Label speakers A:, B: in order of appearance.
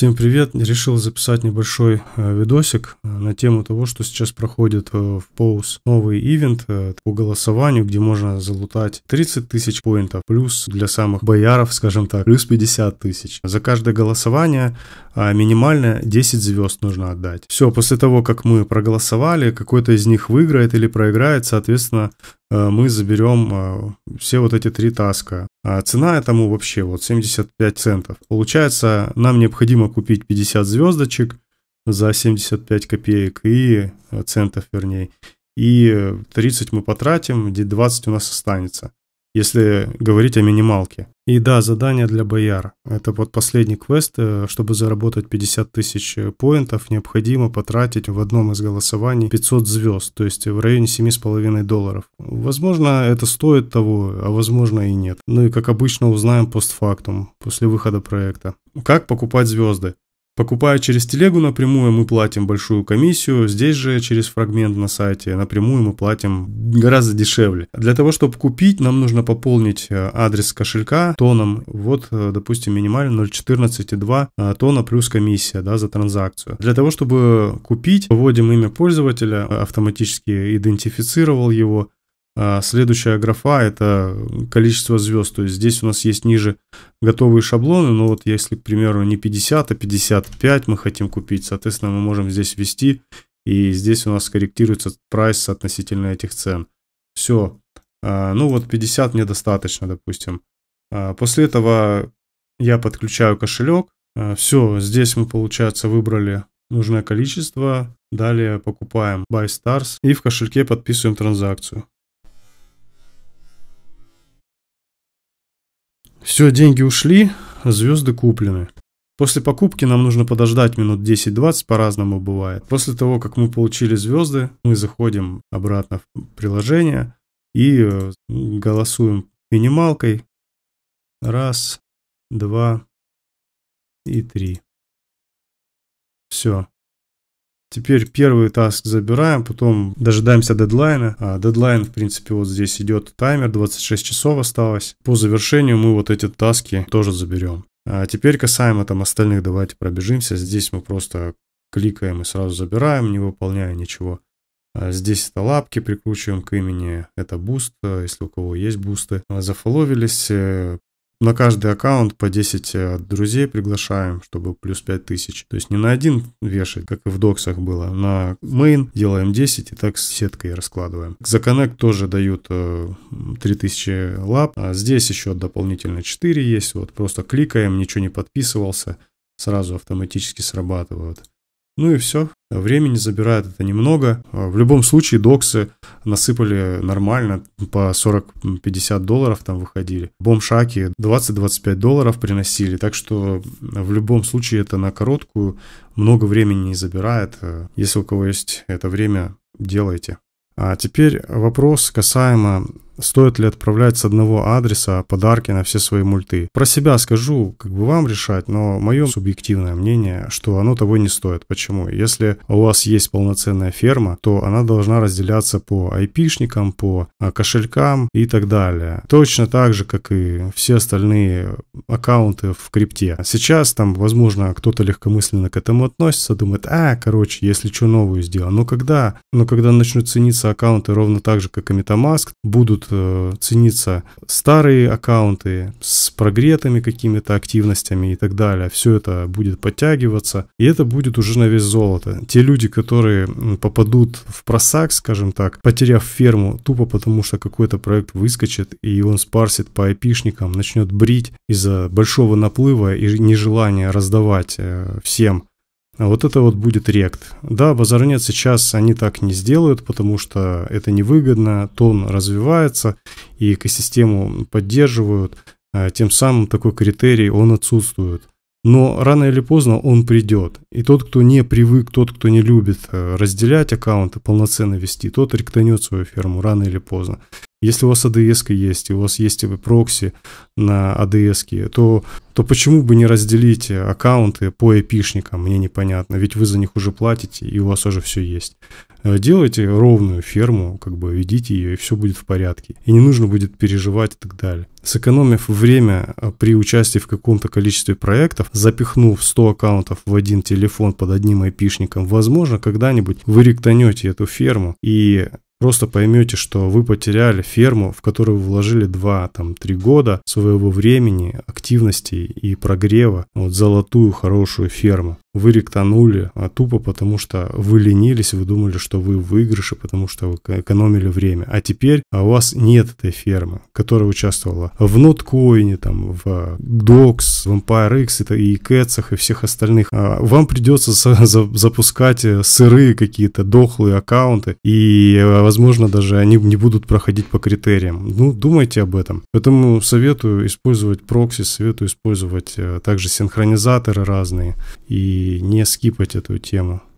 A: Всем привет! Решил записать небольшой э, видосик э, на тему того, что сейчас проходит э, в Pause новый ивент по голосованию, где можно залутать 30 тысяч поинтов, плюс для самых бояров, скажем так, плюс 50 тысяч. За каждое голосование а, минимально 10 звезд нужно отдать. Все, после того, как мы проголосовали, какой-то из них выиграет или проиграет, соответственно, мы заберем все вот эти три таска. А цена этому вообще вот 75 центов. Получается, нам необходимо купить 50 звездочек за 75 копеек и э, центов, вернее. И 30 э, мы потратим, где 20 у нас останется если говорить о минималке. И да, задание для бояр. Это вот последний квест. Э, чтобы заработать 50 тысяч э, поинтов, необходимо потратить в одном из голосований 500 звезд, то есть в районе 7,5 долларов. Возможно, это стоит того, а возможно и нет. Ну и как обычно узнаем постфактум, после выхода проекта. Как покупать звезды? Покупая через телегу напрямую, мы платим большую комиссию. Здесь же через фрагмент на сайте напрямую мы платим гораздо дешевле. Для того, чтобы купить, нам нужно пополнить э, адрес кошелька тоном. Вот, э, допустим, минимально 0.14,2 э, тона плюс комиссия да, за транзакцию. Для того, чтобы купить, вводим имя пользователя, автоматически идентифицировал его, а, следующая графа – это количество звезд. То есть здесь у нас есть ниже готовые шаблоны. Но вот если, к примеру, не 50, а 55 мы хотим купить, соответственно, мы можем здесь ввести. И здесь у нас корректируется прайс относительно этих цен. Все. А, ну вот 50 мне достаточно, допустим. А, после этого я подключаю кошелек. Все, здесь мы, получается, выбрали нужное количество. Далее покупаем Buy Stars и в кошельке подписываем транзакцию. Все, деньги ушли, звезды куплены. После покупки нам нужно подождать минут 10-20, по-разному бывает. После того, как мы получили звезды, мы заходим обратно в приложение и э, голосуем минималкой. Раз, два и три. Все. Теперь первый таск забираем, потом дожидаемся дедлайна. А дедлайн, в принципе, вот здесь идет таймер, 26 часов осталось. По завершению мы вот эти таски тоже заберем. А теперь касаемо там остальных, давайте пробежимся. Здесь мы просто кликаем и сразу забираем, не выполняя ничего. А здесь это лапки, прикручиваем к имени, это буст, а, если у кого есть бусты. Зафоловились, э, на каждый аккаунт по 10 э, друзей приглашаем, чтобы плюс 5000. То есть не на один вешать, как и в доксах было, а на main делаем 10 и так с сеткой раскладываем. За Connect тоже дают 3000 э, лап, а здесь еще дополнительно 4 есть. Вот просто кликаем, ничего не подписывался, сразу автоматически срабатывают. Ну и все. Времени забирает это немного. А, в любом случае доксы насыпали нормально, по 40-50 долларов там выходили. Бомшаки 20-25 долларов приносили, так что в любом случае это на короткую, много времени не забирает. А, если у кого есть это время, делайте. А теперь вопрос касаемо Стоит ли отправлять с одного адреса подарки на все свои мульты? Про себя скажу, как бы вам решать, но мое субъективное мнение, что оно того не стоит. Почему? Если у вас есть полноценная ферма, то она должна разделяться по айпишникам, по а, кошелькам и так далее. Точно так же, как и все остальные аккаунты в крипте. Сейчас там, возможно, кто-то легкомысленно к этому относится, думает, а, короче, если что новую сделаю. Но ну когда, но ну когда начнут цениться аккаунты ровно так же, как и MetaMask, будут цениться старые аккаунты с прогретыми какими-то активностями и так далее. Все это будет подтягиваться, и это будет уже на весь золото. Те люди, которые попадут в просак, скажем так, потеряв ферму, тупо потому что какой-то проект выскочит, и он спарсит по айпишникам, начнет брить из-за большого наплыва и нежелания раздавать э, всем вот это вот будет рект. Да, базар сейчас они так не сделают, потому что это невыгодно, тон развивается, и экосистему поддерживают, а тем самым такой критерий, он отсутствует. Но рано или поздно он придет. И тот, кто не привык, тот, кто не любит э, разделять аккаунты, полноценно вести, тот ректанет свою ферму рано или поздно. Если у вас ADS есть, и у вас есть прокси на ADS, то то почему бы не разделить э, аккаунты по эпишникам, мне непонятно, ведь вы за них уже платите, и у вас уже все есть. Э, делайте ровную ферму, как бы ведите ее, и все будет в порядке. И не нужно будет переживать и так далее. Сэкономив время э, при участии в каком-то количестве проектов, запихнув 100 аккаунтов в один телефон под одним айпишником, возможно, когда-нибудь вы ректанете эту ферму и Просто поймете, что вы потеряли ферму, в которую вы вложили 2-3 года своего времени, активности и прогрева, вот золотую хорошую ферму. Вы ректанули а тупо, потому что вы ленились, вы думали, что вы в выигрыше, потому что вы экономили время. А теперь а у вас нет этой фермы, которая участвовала в ноткоине, там, в Докс, в Empire X и, и Кэтсах и всех остальных. А вам придется запускать э, сырые какие-то дохлые аккаунты и э, возможно, даже они не будут проходить по критериям. Ну, думайте об этом. Поэтому советую использовать прокси, советую использовать э, также синхронизаторы разные и не скипать эту тему.